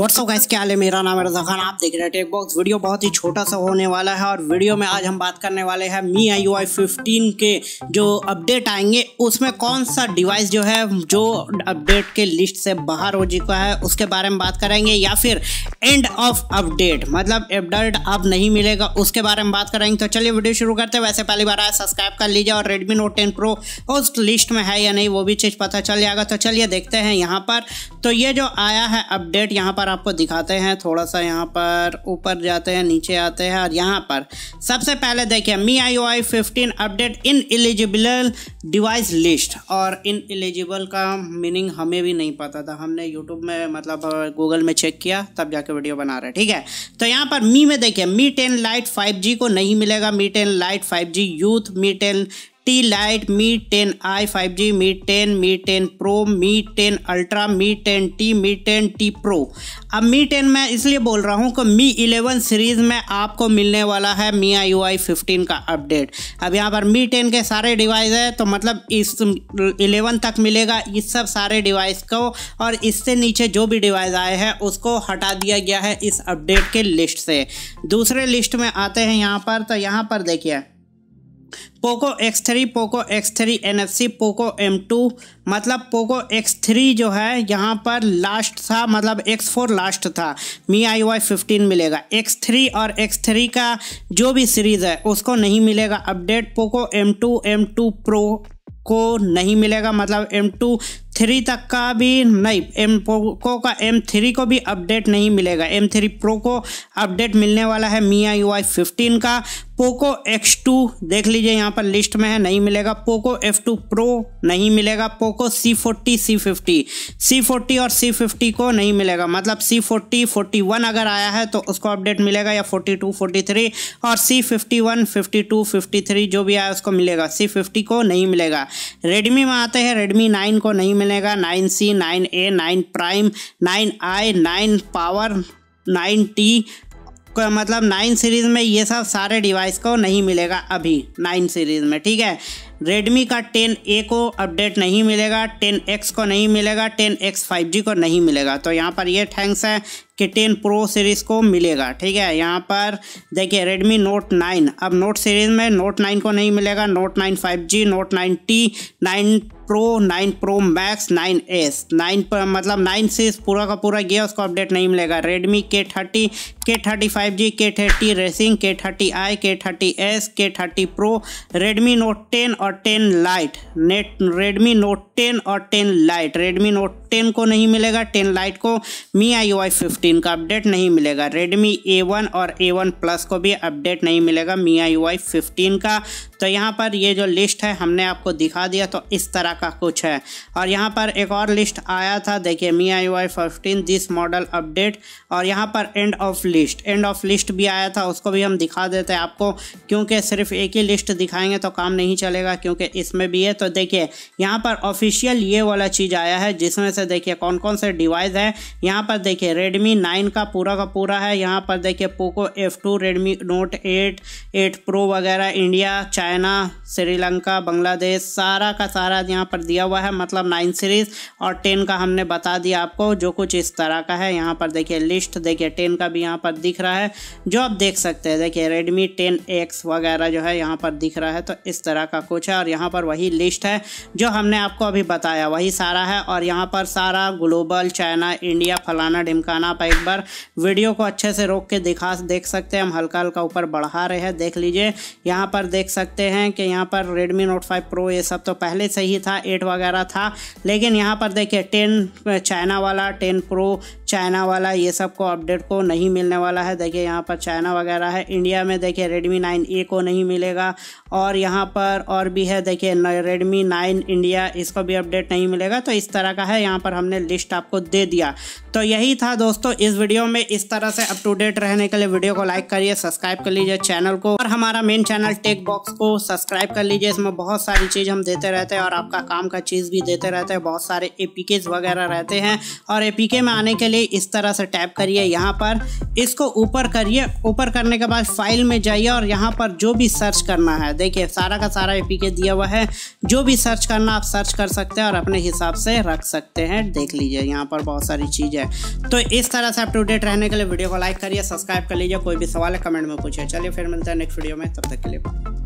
WhatsApp guys क्या है मेरा नाम है रजा खान आप देख रहे हैं टेक बॉक्स वीडियो बहुत ही छोटा सा होने वाला है और वीडियो में आज हम बात करने वाले हैं मी आई यू आई फिफ्टीन के जो अपडेट आएंगे उसमें कौन सा डिवाइस जो है जो अपडेट के लिस्ट से बाहर हो चुका है उसके बारे में बात करेंगे या फिर एंड ऑफ अपडेट मतलब अपडेट अब नहीं मिलेगा उसके बारे में बात करेंगे तो चलिए वीडियो शुरू करते हैं वैसे पहली बार आया सब्सक्राइब कर लीजिए और रेडमी नोट टेन प्रो उस लिस्ट में है या नहीं वो भी चीज़ पता चल जाएगा तो चलिए देखते हैं यहाँ पर तो ये जो आया है अपडेट यहाँ पर आपको दिखाते हैं थोड़ा सा यहाँ पर ऊपर जाते हैं नीचे आते हैं और यहाँ पर सबसे पहले देखिए मी MIUI fifteen update in eligible device list और इन एलिजिबल का मीनिंग हमें भी नहीं पता था हमने यूट्यूब में मतलब गूगल में चेक किया तब जाके वीडियो बना रहे ठीक है तो यहाँ पर मी में देखिए मी टेन लाइट फाइव को नहीं मिलेगा Mi ten lite five youth Mi ten T lite Mi ten i five G Mi ten Mi ten Pro Mi ten Ultra Mi ten T Mi ten T Pro अब Mi ten मैं इसलिए बोल रहा हूँ कि मी eleven series में आपको मिलने वाला है you I fifteen का अपडेट अब यहाँ पर मी टेन के सारे डिवाइस है तो मतलब इस इलेवन तक मिलेगा इस सब सारे डिवाइस को और इससे नीचे जो भी डिवाइस आए हैं उसको हटा दिया गया है इस अपडेट के लिस्ट से दूसरे लिस्ट में आते हैं यहाँ पर तो यहाँ पर देखिए Poco X three Poco X three N F C Poco M two मतलब पोको एक्स थ्री जो है यहाँ पर लास्ट था मतलब एक्स फोर लास्ट था मी आई वाई फिफ्टीन मिलेगा एक्स थ्री और एक्स थ्री का जो भी सीरीज़ है उसको नहीं मिलेगा update Poco M two M two pro को नहीं मिलेगा मतलब एम टू थ्री तक का भी नहीं एम पोको का एम थ्री को भी अपडेट नहीं मिलेगा एम थ्री प्रो को अपडेट मिलने वाला है मिया यू आई फिफ्टीन का पोको एक्स टू देख लीजिए यहाँ पर लिस्ट में है नहीं मिलेगा पोको एफ टू प्रो नहीं मिलेगा Poco C forty C fifty C forty और सी फिफ्टी को नहीं मिलेगा मतलब सी फोर्टी फोर्टी वन अगर आया है तो उसको अपडेट मिलेगा या फोर्टी टू फोर्टी थ्री और C fifty one fifty two fifty three जो भी आया उसको मिलेगा सी फिफ्टी को नहीं मिलेगा रेडमी में आते हैं रेडमी नाइन को नहीं मिलेगा nine C nine A nine prime nine I nine power nine T मतलब नाइन सीरीज़ में ये सब सारे डिवाइस को नहीं मिलेगा अभी नाइन सीरीज़ में ठीक है रेडमी का टेन ए को अपडेट नहीं मिलेगा टेन एक्स को नहीं मिलेगा टेन एक्स फाइव जी को नहीं मिलेगा तो यहाँ पर ये थैंक्स है के टेन प्रो सीरीज़ को मिलेगा ठीक है यहाँ पर देखिए रेडमी नोट 9 अब नोट सीरीज़ में नोट 9 को नहीं मिलेगा Note 9 5G Note 9 T nine pro nine pro max nine S nine मतलब नाइन से पूरा का पूरा गया उसको अपडेट नहीं मिलेगा रेडमी के थर्टी के thirty five G K thirty racing K thirty I K thirty S K thirty pro Redmi Note ten और ten lite net Redmi Note ten और ten lite Redmi Note ten को नहीं मिलेगा ten lite को Mi I Y fifteen fifteen का update नहीं मिलेगा Redmi ए one और ए वन प्लस को भी अपडेट नहीं मिलेगा मी आई वाई फिफ्टीन का तो यहाँ पर ये जो लिस्ट है हमने आपको दिखा दिया तो इस तरह का कुछ है और यहाँ पर एक और लिस्ट आया था देखिए मी I Y fifteen this model update और यहाँ पर end of list end of list भी आया था उसको भी हम दिखा देते हैं आपको क्योंकि सिर्फ एक ही लिस्ट दिखाएंगे तो काम नहीं चलेगा क्योंकि इसमें भी है तो देखिए यहाँ पर ऑफिशियल ये वाला चीज़ आया है जिसमें से देखिए कौन कौन से डिवाइस है यहाँ पर देखिए रेडमी नाइन का पूरा का पूरा है यहाँ पर देखिए Poco F two Redmi Note eight eight pro वगैरह India China China Sri Lanka Bangladesh सारा का सारा यहाँ पर दिया हुआ है मतलब नाइन सीरीज़ और टेन का हमने बता दिया आपको जो कुछ इस तरह का है यहाँ पर देखिए लिस्ट देखिए टेन का भी यहाँ पर दिख रहा है जो आप देख सकते हैं देखिए रेडमी टेन एक्स वगैरह जो है यहाँ पर दिख रहा है तो इस तरह का कुछ है और यहाँ पर वही लिस्ट है जो हमने आपको अभी बताया वही सारा है और यहाँ पर सारा ग्लोबल चाइना इंडिया फलाना ढिमकाना आप एक बार वीडियो को अच्छे से रोक के दिखा देख सकते हैं हम हल्का हल्का ऊपर बढ़ा रहे हैं देख लीजिए यहाँ पर देख सकते सकते हैं कि यहाँ पर Redmi Note 5 Pro ये सब तो पहले से ही था 8 वगैरह था लेकिन यहाँ पर देखिए 10 चाइना वाला 10 Pro चाइना वाला ये सब को अपडेट को नहीं मिलने वाला है देखिए यहाँ पर चाइना वगैरह है इंडिया में देखिए Redmi 9A को नहीं मिलेगा और यहाँ पर और भी है देखिए Redmi 9 इंडिया इसको भी अपडेट नहीं मिलेगा तो इस तरह का है यहाँ पर हमने लिस्ट आपको दे दिया तो यही था दोस्तों इस वीडियो में इस तरह से अप टू डेट रहने के लिए वीडियो को लाइक करिए सब्सक्राइब कर लीजिए चैनल को और हमारा मेन चैनल टेक बॉक्स को सब्सक्राइब कर लीजिए इसमें बहुत सारी चीज़ हम देते रहते हैं और आपका काम का चीज़ भी देते रहते हैं बहुत सारे ए वगैरह रहते हैं और ए में आने के लिए इस तरह से टैप करिए यहाँ पर इसको ऊपर करिए ऊपर करने के बाद फाइल में जाइए और यहाँ पर जो भी सर्च करना है देखिए सारा का सारा ए दिया हुआ है जो भी सर्च करना आप सर्च कर सकते हैं और अपने हिसाब से रख सकते हैं देख लीजिए यहाँ पर बहुत सारी चीज़ है तो इस तरह से अप टू डेट रहने के लिए वीडियो को लाइक करिए सब्सक्राइब कर लीजिए कोई भी सवाल है कमेंट में पूछिए चलिए फिर मिलते हैं नेक्स्ट वीडियो में तब तक के लिए